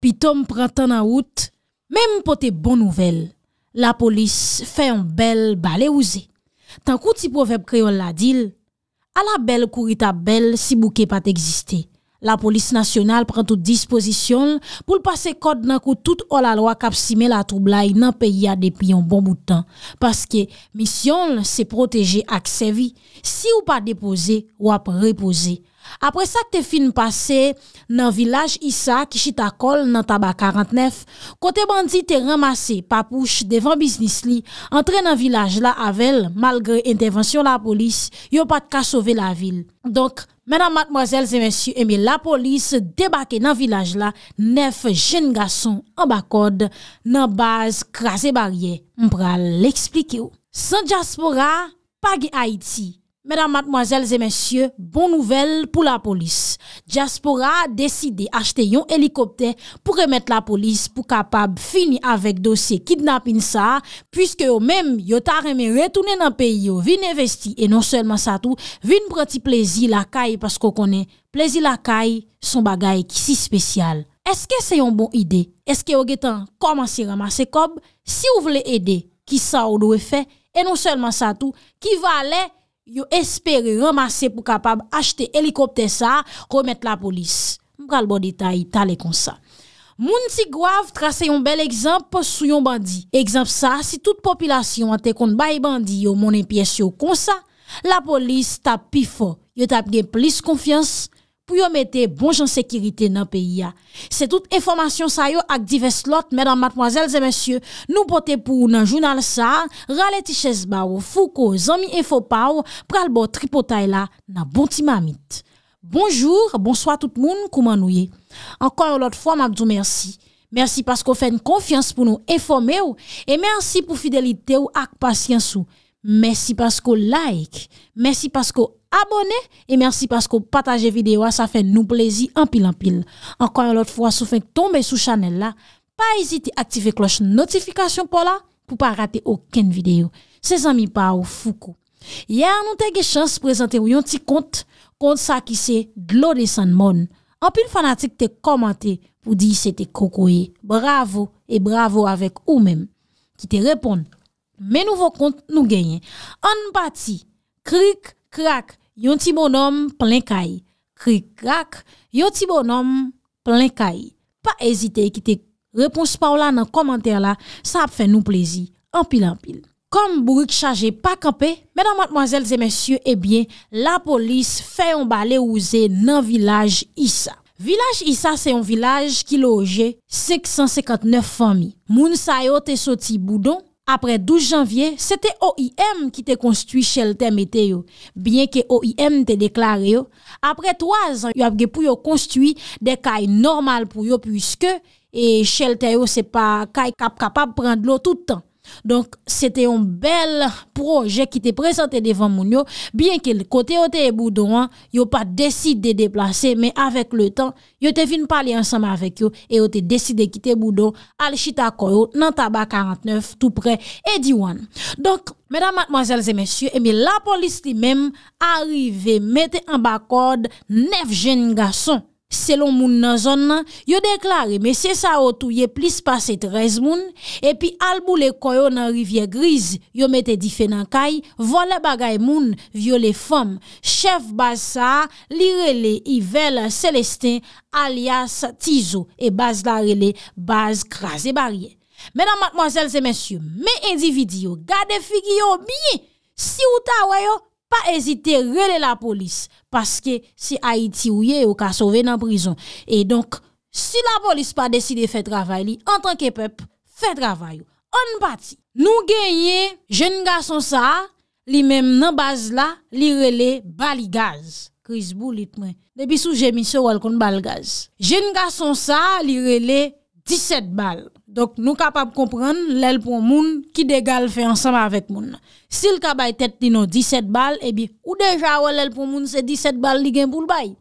Pi tom prantan na wout, mem pou te bon nouvel, la polis fe yon bel bale ouze. Tankou ti pou vep kreyon la dil, ala bel kouri ta bel si bouke pat egziste. La polis nasyonal prantout disposisyon pou l'pase kod nan kou tout olal wak ap sime la troubla yon nan peyi ya depi yon bon boutan. Paske misyon se proteje ak sevi, si ou pa depose wap repose aksevi. Apre sa te film pase nan vilaj Issa Kishitakol nan taba 49, kote bandi te ramase papouche devan biznis li, entre nan vilaj la avel, malgre intervensyon la polis, yo pat ka sove la vil. Donk, menan matmozèl zemensyu e eme la polis debake nan vilaj la nef jen gason an bakod nan baz krasè barye. Mpra l'explike ou. San Djaspora, Pagay Aiti. Madame, mademoiselles et messieurs, bon nouvel pou la polis. Diaspora a deside achete yon helikopter pou remet la polis pou kapab fini avèk dosye kidnap in sa, pwiske yo mèm yo ta reme retounen an peyi yo, vin investi, e non selman sa tou, vin proti plezi lakay, paskou konen, plezi lakay, son bagay ki si spesyal. Eske se yon bon ide? Eske yo getan koman si ramase kob? Si ou vle ede, ki sa ou do e fe, e non selman sa tou, ki va ale yo espere remase pou kapab achete helikopte sa, remet la polis. Mkal bon detay, tale kon sa. Moun ti gwav trase yon bel ekzamp sou yon bandi. Ekzamp sa, si tout popilasyon an te kont bay bandi yo, moun en piyes yo kon sa, la polis tap pi fo. Yo tap gen plis konfians pou yo mette bonjan sekirite nan peyi ya. Se tout eformasyon sa yo ak divers lot, mèdam matmoazèl zè mèsyè, nou pote pou nan jounal sa, ralè tichèz bè ou, fouk ou, zami efo pè ou, pral bo tripotay la nan bonti mamit. Bonjour, bonsoit tout moun koumanouye. Ankon yo lot fòm ak djou mèsy. Mèsy paskou fèn konfians pou nou eforme ou, e mèsy pou fidelite ou ak pasyans ou. Mèsy paskou like, mèsy paskou abon, Abone, e mersi pasko pataje videwa, sa fe nou plezi anpil anpil. Ankwa yon lot fwa soufen tombe sou chanel la, pa ezite aktive kloche notifikasyon pou la pou pa rate oken videyo. Se zanmi pa ou fuko. Ya, nou te ge chans prezante ou yon ti kont, kont sa ki se glode san mon. Anpil fanatik te komante pou di se te kokoye. Bravo, e bravo avek ou men. Ki te repon, men nouvo kont nou genye. An pati, krik, krak. Yon ti bon om plen kay. Kri kak, yon ti bon om plen kay. Pa ezite ekite repons pa ou la nan komantè la, sa ap fè nou plezi, anpil anpil. Kom bourik chaje pa kapè, menan matmoazèl zè mèsyè, ebyen, la polis fè yon bale ou zè nan vilaj Issa. Vilaj Issa se yon vilaj ki loje 659 fami. Moun sa yo te soti boudon. Apre 12 janvye, se te OIM ki te konstuit chelte mete yo. Bien ke OIM te deklare yo, apre 3 jan yo apge pou yo konstuit de kay normal pou yo puisque chelte yo se pa kay kap kapap prend lo toutan. Donk, sete yon bel proje ki te prezante devan moun yo, byen ke kote yo te ebou do an, yo pa deside de deplase, me avèk le tan, yo te vin pali ansam avèk yo, e yo te deside ki te ebou do al chita koyo nan taba 49, tout pre, edi wan. Donk, mèdam matmazèl zè mèsyò, e eh mi la polis li mèm arive, mette an bakod, nef jen nga son. Selon moun nan zon nan, yo deklare me se sa otu ye plis pase trez moun, epi albou le koyon nan rivye griz, yo mette dife nan kay, vwa le bagay moun vyo le fom, chef basa li rele i vel selestin alias tizo e bas la rele bas kras e baryen. Menan matmozèl se mèsyou, me endividi yo, gade figi yo, miye, si ou ta wè yo? pa ezite rele la polis, paske si a iti ou ye ou ka sove nan prizon. E donk, si la polis pa deside fe travay li, an tanke pep, fe travay yo. An bati, nou genye jen ga son sa, li mem nan baz la, li rele bali gaz. Kris bou litmen, debi sou jemise wal kon bal gaz. Jen ga son sa, li rele bali gaz. 17 bal. Donk nou kapap kompren lèl pou moun ki degal fe ansama avèk moun. Sil ka bay tèt di nou 17 bal, ebi eh ou deja wè lèl pou moun se 17 bal li gen pou l'bay.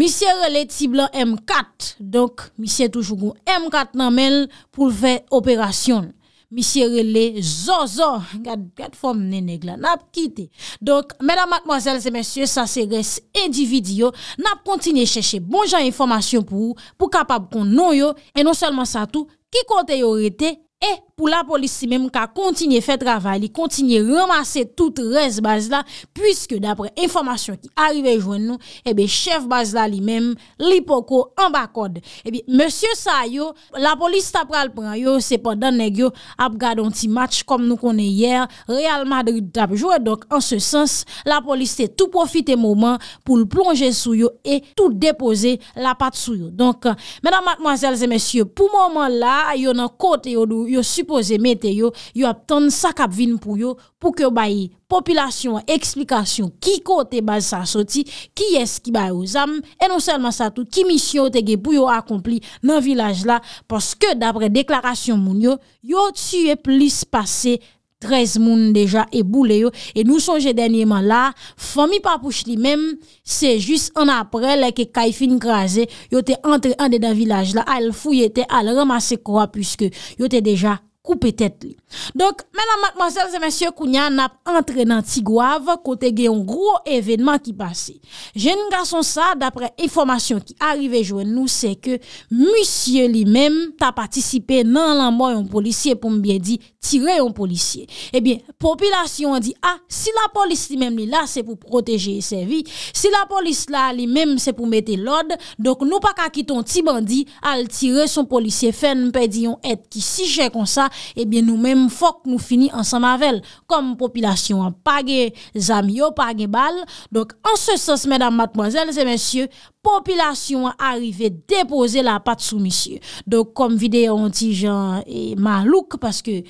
Mi se relè tiblan M4. Donk mi se toujou moun M4 nan mèl pou l'fè operasyon. misye rele zon zon, gade piat fom nenek la, nap kite. Donk, mena matmozèl zemensye, sa se res endividyo, nap kontinye chèche bonjan informasyon pou ou, pou kapab kon nou yo, e non selman sa tou, ki kote yo rete, e! Ou la polis si menm ka kontinye fè travay, li kontinye ramase tout rez Bazila, pwiske dapre informasyon ki arive jwen nou, ebe eh chef Bazila li menm li poko an bakod. Ebi, eh monsye sa yo, la polis tap pral pran yo, se podan negyo ap gadon ti match kom nou konen yer, Real Madrid tap jwè, dok, an se sens, la polis te tout profite mouman pou l plonje sou yo e tout depose la pat sou yo. Donk, menan matmazel se monsye, pou mouman la, yo nan kote yo, yo sup mète yo, yo ap ton sakap vin pou yo pou ki yo bayi populasyon, eksplikasyon, ki kote ba sa soti, ki yes ki ba yo zam e non selman sa tout, ki misyon te ge pou yo akompli nan vilaj la paske dapre deklarasyon moun yo yo tuye plis pase trez moun deja e bou le yo, e nou sonje denye man la fami papouch li men se jist an apre le ke kaifin graze, yo te antre ande nan vilaj la, al fouyete, al ramase kwa, pwiske yo te deja Koupe tet li. Donk, menan matmazel se monsye Kounia nap entre nan Tigouav kote gen yon gro evenman ki pase. Gen yon gason sa, dapre informasyon ki arrive joen nou, se ke monsye li menm ta patisipe nan lanmoy yon polisye pou mbiye di... tire yon polisye. Ebyen, eh popilasyon an di, ah, si la polis li mem li la, se pou proteje se vi. Si la polis eh la li mem, se pou mette l'od, dok nou pa kakiton ti bandi al tire son polisye fen, mpe diyon et ki si jè kon sa, ebyen nou mem fok nou fini an sa mavel, kom popilasyon an page zamiyo, page bal. Dok, an se sens, mèdam matmozèl, zè mèsyè, popilasyon an arrive depose la pat sou misye. Dok, kom videy an ti jan malouk, paske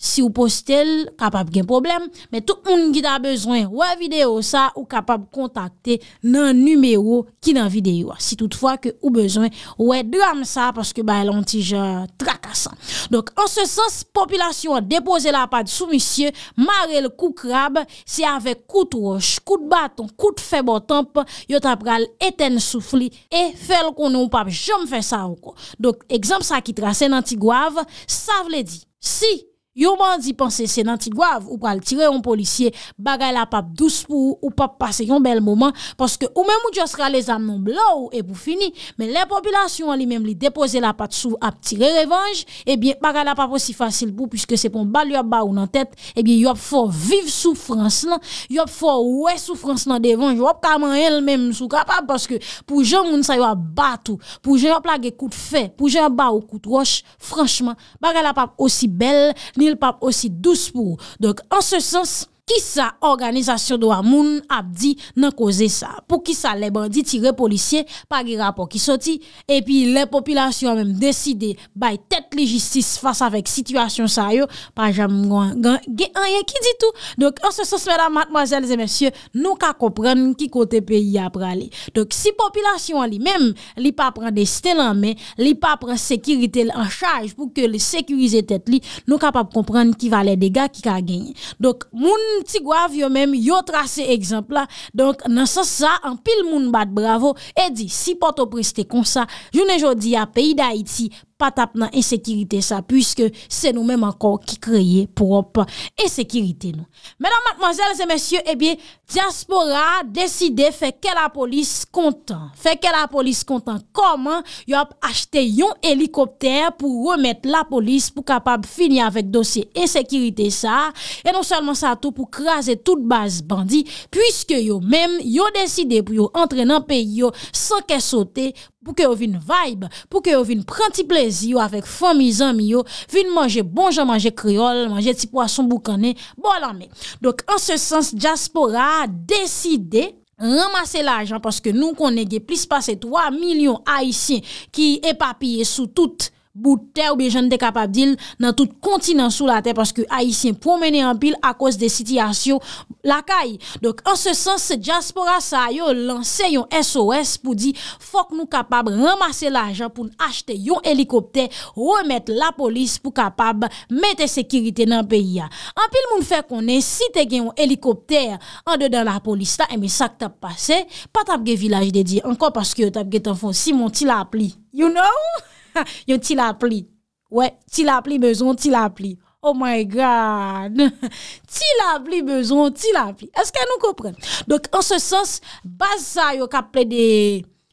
Si ou postel, kapab gen problem. Men tout moun ki da bezwen wè video sa, ou kapab kontakte nan numero ki nan video. Si toutfwa ke ou bezwen wè dram sa, paske bay lantij trakasan. Donk, an se sens, populasyon depose la pad sou misye, mare l kou krab, se ave kout wosh, kout baton, kout febo tamp, yo tap pral eten soufli, e fel konon wapap jom fe sa ou. Donk, ekzamp sa ki trase nan tigwav, sa vle di, si kou krab, Yo mwen di panse se nan tit gwav Ou pal tire yon polisye Bagay la pap douz pou ou Ou pap pase yon bel moman Paske ou men moun josra le zan moun blou E pou fini Men le populasyon li mem li depose la pat sou A ptire revanj Ebyen bagay la pap osi fasil pou Piske se pon bal yop ba ou nan tet Ebyen yop fo vive soufrans nan Yop fo we soufrans nan devan Yop kaman el men moun sou kapab Paske pou jom moun sa yon batou Pou jom la ge koute fe Pou jom ba ou koute wosh Franschman bagay la pap osi bel Il le aussi douce pour. Donc, en ce sens, ki sa organizasyon do a moun apdi nan koze sa. Pou ki sa le bandi tire policye, pa ge rapo ki soti, epi le populasyon menm deside bay tete le jistis fasa vek situasyon sa yo pa jam gwen gen anye ki di tou. Donk anse sos mèda matmazèl zè mèsyè, nou ka kompren ki kote peyi apra li. Donk si populasyon li menm, li pa pran de stelan men, li pa pran sekirite an chaj pou ke le sekirize tete li, nou kapap kompren ki valè dega ki ka genye. Donk moun ti gwav yo menm yo trase ekzempla donk nan sa sa an pil moun bat bravo e di si poto preste kon sa jounen jodi a peyi da iti pa tap nan ensekirite sa, pwiske se nou menm ankor ki kreye prop ensekirite nou. Menan, matmazel, zemesye, ebyen, eh diaspora deside feke la polis kontan. Feke la polis kontan, koman yo ap achete yon helikopter pou remet la polis pou kapab finye avèk dosye ensekirite sa, e non selman sa tou pou krasè tout base bandi, pwiske yo menm yo deside pou yo antrenan pe yo san ke sote, pou ke yo vin vibe, pou ke yo vin pranti plezi yo avek fami zanmi yo, vin manje bonjan, manje kriol, manje ti pwason boukane, bolanme. Dok, an se sens, Diaspora deside ramase la ajan paske nou konen ge plis pase 3 milyon Haitien ki epapye sou tout Boutè ou bi jen te kapab dil nan tout kontinan sou la te Paske Aisyen promene an pil a kos de sityasyon lakay Dok an se sens, diaspora sa yo lanse yon SOS pou di Fok nou kapab ramase la ajan pou n'achete yon helikopter Remet la polis pou kapab mette sekirite nan peyi ya An pil moun fè konen, si te gen yon helikopter an de dan la polis Ta eme sak tap pase, pa tap ge vilaj de di Ankor paske yo tap ge tan fon, Simon ti la apli You know? Yon ti la pli. Ouè, ti la pli bezon, ti la pli. Oh my God! Ti la pli bezon, ti la pli. Eske nou kompren? Dok, an se sens, baza yon ka ple de...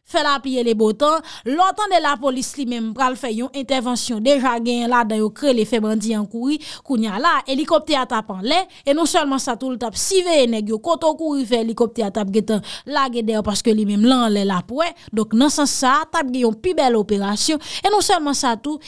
Fè la apye le botan. Lò tan de la polis li mèm pral fè yon intervensyon. Deja gen yon ladan yo kre le febandi yon kouri. Koun ya la, elikopte a tapan le. E non selman sa tou l tap sive enèk yo. Koto kouri fè elikopte a tap gen tan la gèder. Paske li mèm lan le la pouen. Dok nan san sa, tap gen yon pi bel operasyon. E non selman sa tou,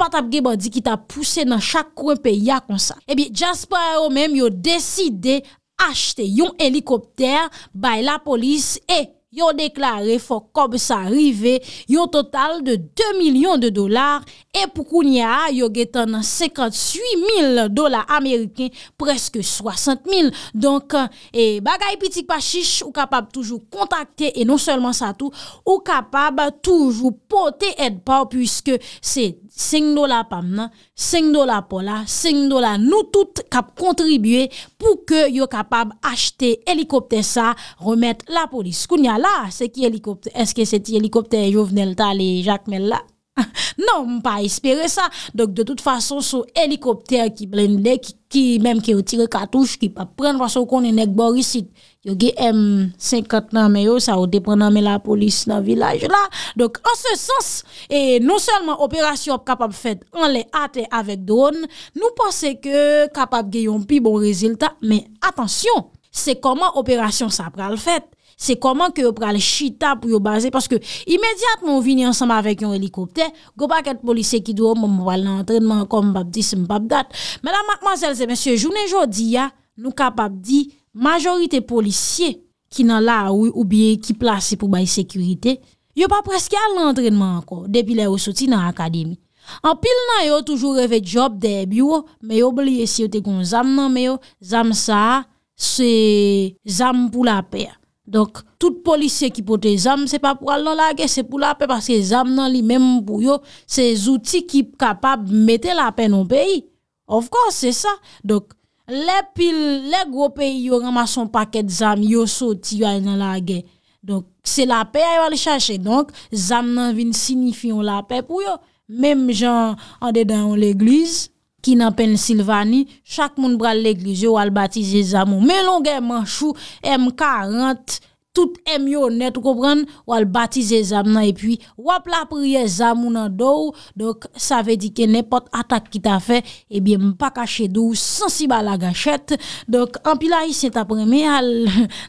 patap gen badi ki tap pousse nan chak kwenpe ya konsan. E eh bi, Jasper yo mèm yo deside achte yon elikopter bay la polis e koum. Yo deklare fok kom sa rive yo total de 2 milyon de dolar e poukoun ya yo getan 58 mil dolar Ameriken preske 60 mil. Donk e eh, bagay pitik pachiche ou kapab toujou kontakte e non selman sa tou ou kapab toujou pote et pao pwiske se deklare fok kom sa rive yo total de 2 milyon de dolar 5 dola pa mnen, 5 dola po la, 5 dola nou tout kap kontribuye pou ke yo kapab achete helikopter sa remet la polis. Koun ya la, se ki helikopter, eske se ti helikopter jovnel tali jakmel la? Non, m pa espere sa, dok de tout fason sou helikopter ki blende, ki menm ki otire katouj ki pa pren fason konen ek borisit Yo ge em 50 nan me yo sa ou depre nan me la polis nan vilaj la Dok an se sens, e non selman operasyon ap kapab fet, an le ate avek drone Nou pase ke kapab geyon pi bon rezultat, men atensyon, se koman operasyon sa pral fet se koman ke yo pral chita pou yo baze, paske imediat moun vini ansamba avèk yon helikopter, go pa ket polise ki dò, moun moun val nan entrenman akon mbap dis mbap dat. Mèdamak mazelze, mèsyè, jounen jò di ya, nou kapap di, majorite polisye, ki nan la ou biye ki plase pou bayi sekurite, yo pa preske al nan entrenman akon, depi le ou soti nan akademi. An pil nan yo, toujou revè job debi yo, mè yo blie si yo te kon zan nan mè yo, zan sa, se zan pou la pè ya. Donk, tout polisye ki pote zam, se pa pou al nan la ge, se pou la pe, paske zam nan li menm pou yo, se zouti ki kapab mette la pen ou peyi. Of course, se sa. Donk, le pil, le gwo peyi yo rama son paket zam, yo soti yo al nan la ge. Donk, se la pe a yo al chache. Donk, zam nan vin signifiyon la pe pou yo. Menm jan, an de dan ou l'eglize. ki nan Pensilvani, chak moun bral l'eglize ou al batize zamoun. Mè lon gen man chou, M40, tout M yon net, ou koubran, ou al batize zamoun nan, e pi wap la priye zamoun nan dou, dok sa ve di ke nepot atak ki ta fe, e eh bi m pa kache dou, sensiba la gachet, dok anpila yi sè ta preme al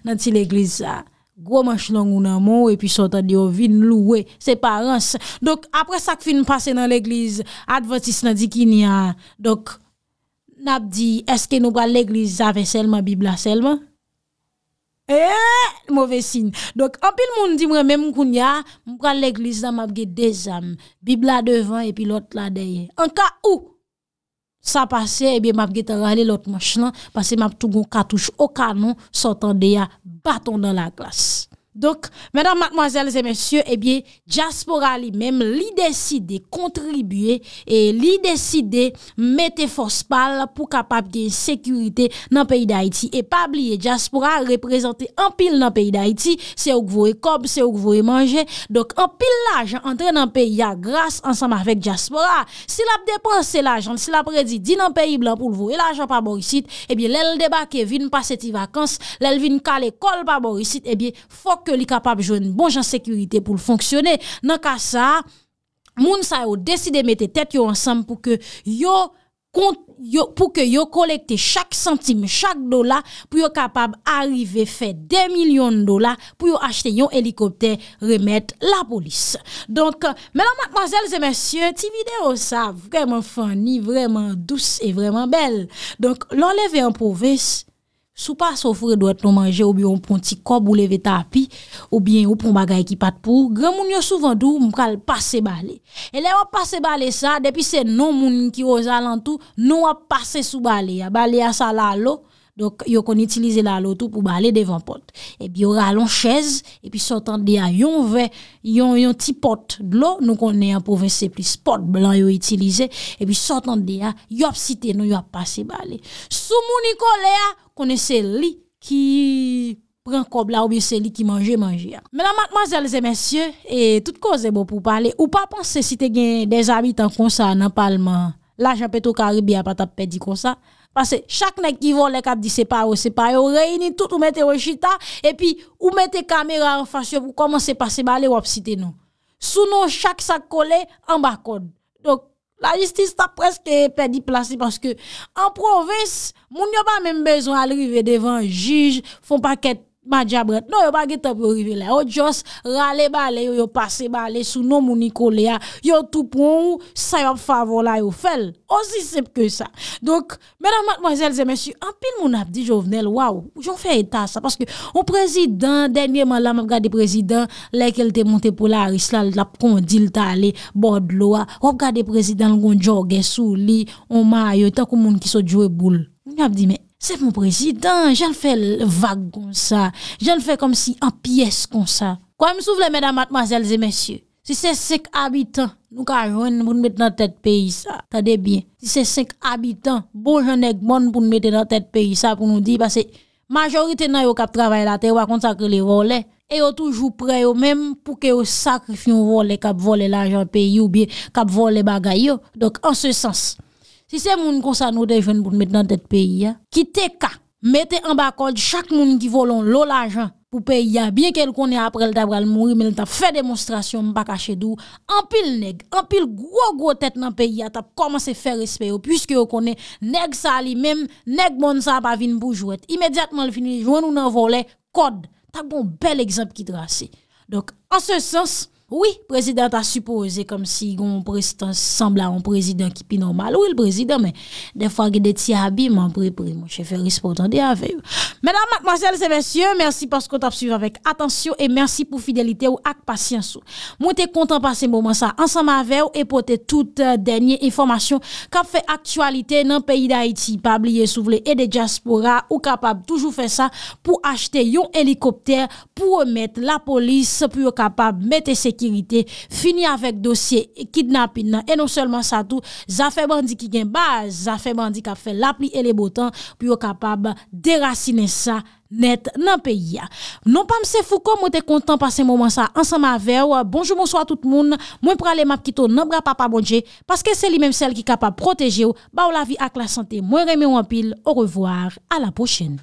nan ti l'eglize sa. Gwo manch lang ou nan mou, epi sotan diyo vin lou we, se parans. Dok apre sak fin pase nan l'eglize, advertis nan di ki ni a, dok nap di, eske nou ba l'eglize avè selman, bibla selman? Eee, eh, mwove sin. Dok apil moun di mwen men mkoun ya, mwen ba l'eglize nan map ge dezam, bibla devan, epi lot la deye. Anka ou, sa pase, epi map ge tarane lot manch nan, pase map tou goun katouche, okanon, sotan deya, bezam. Paton lan glas. Donc, madame, mademoiselles et messieurs, eh bien, Diaspora li mèm li deside kontribuye et li deside mette force pâle pou kapap de sekurite nan peyi d'Haïti. Et pabli e Diaspora reprezenté an pil nan peyi d'Haïti, se ou kvou e kob, se ou kvou e manje. Donc, an pil l'ajan entre nan peyi ya grasse ansam avèk Diaspora. Si l'ap depanse l'ajan, si l'ap redi di nan peyi blan pou l'vou e l'ajan pa Borissite, eh bien, lèl deba ke vin pas eti vakans, lèl vin kal e kol pa Borissite, eh bien, fok ke li kapab jwen bon jan sekurite pou l'fonksyone. Nan ka sa, moun sa yo deside mette tet yo ansam pou ke yo kolekte chak santime, chak dola, pou yo kapab arrive fe de milyon dola pou yo achte yon helikopter remet la polis. Donk, menan matmazel, zemensye, ti video sa, vreman fany, vreman dous, e vreman bel. Donk, l'on leve yon povese. Sou pa sou fure doit nou manje ou bi yon pon ti kob ou leve tapi Ou bi yon pon bagay ki pat pou Gran moun yo sou vendou mou kal pase bale E le wap pase bale sa Depi se nou moun ki yo zalan tou Nou wap pase sou bale Ya bale a sa la lo Yo kon itilize la lo tou pou bale devan pot E bi yo ralon chez E pi sotan de a yon ve Yon ti pot lo Nou kon ne a provense plis Pot blan yo itilize E pi sotan de a Yop site nou yon pase bale Sou moun yi kole a konen se li ki pren kob la ou bi se li ki manje manje ya. Mè la matmazèl zè mèsyè, e tout ko zè bo pou pale, ou pa panse si te gen dezami tan konsa nan palman, la japetou karibia patap pedi konsa, panse chak nek ki vo le kap di separe ou separe, ou reyni tout ou mette ou chita, e pi ou mette kamera an fasyon pou komanse pase bale ou ap site nou. Sou nou chak sa kole, an bakon. Dok, La justice ta preske pedi plasi parce que en province moun yo pa menm bezon alrive devan juj, fon pa ket Ma dja bret, nou yo baget ap yon rive la, o jos rale bale, yo yon pase bale, sou nou mouni kole ya, yo tou prou, sayop favo la, yo fel, ozi sep ke sa. Dok, menan matmoyelze, mensyu, apil moun ap di jo vnel, waw, joun fe etasa, paske, ou prezidant, denye man la moun ap gade prezidant, le ke lte monte pou la risla, lap kon dil ta ale, bod lo a, wap gade prezidant lgon jorge sou li, ou ma ayo, etak ou moun ki sou djowe boule. Moun ap di me, Se moun prezident, jen fè vagon sa, jen fè kom si an piyes kon sa. Kwa m sou vle mèdam matmazelze mèsyè, si se sek abitan nou ka jwen pou nou mette nan tèt peyi sa, ta debyen. Si se sek abitan, bon jen ek bon pou nou mette nan tèt peyi sa pou nou di, pase majorite nan yo kap travay la tè wakon sakre le role, yo toujou pre yo mèm pou ke yo sakrifyon vole kap vole la jen peyi ou biye kap vole bagay yo. Dok an se sens. Ti se moun kon sa nou devyon pou mwen nan tet peyi ya, ki te ka, mette an ba kod chak moun ki volon lola ajan pou peyi ya, bie ke l konen aprel tabral moun, men tap fe demonstrasyon mba kache dou, an pil neg, an pil gwo gwo tet nan peyi ya, tap koman se fe respeyo, pwiske yo konen neg sa li, men neg moun sa ba vin bou jwet, imediatman l finil, jwen nou nan vole kod, tak bon bel ekzamp ki drase. Dok, an se sens, Oui, le président a supposé comme si il semblait un président qui est normal. Oui, le président, mais des fois, il était si habile, mais après, je suis féris pour t'en dire. Mesdames, mademoiselles et messieurs, merci parce qu'on t'a suivi avec attention et merci pour fidélité ou ak patience. Moi, j'étais contente de passer un moment ça ensemble avec vous et pour toutes les euh, dernières informations qui ont fait actualité dans le pays d'Haïti. Pablis est souvelé et de diaspora ou capable de toujours faire ça pour acheter un hélicoptère pour mettre la police, puis au capable de mettre ce qui Fini avèk dosye kidnapin nan E non selman sa tou Zafè bandi ki gen ba Zafè bandi ka fè la pli e le botan Pyo kapab derasine sa net nan peyi Non pa mse fou kom Mwen te kontan pa se moman sa Ansem avèw Bonjou monswa tout moun Mwen pralè map kito Nan bra pa pa bondje Paske se li menm sel ki kapab proteje ou Ba ou la vi ak la sante Mwen reme ou anpil Ou revoar A la pochen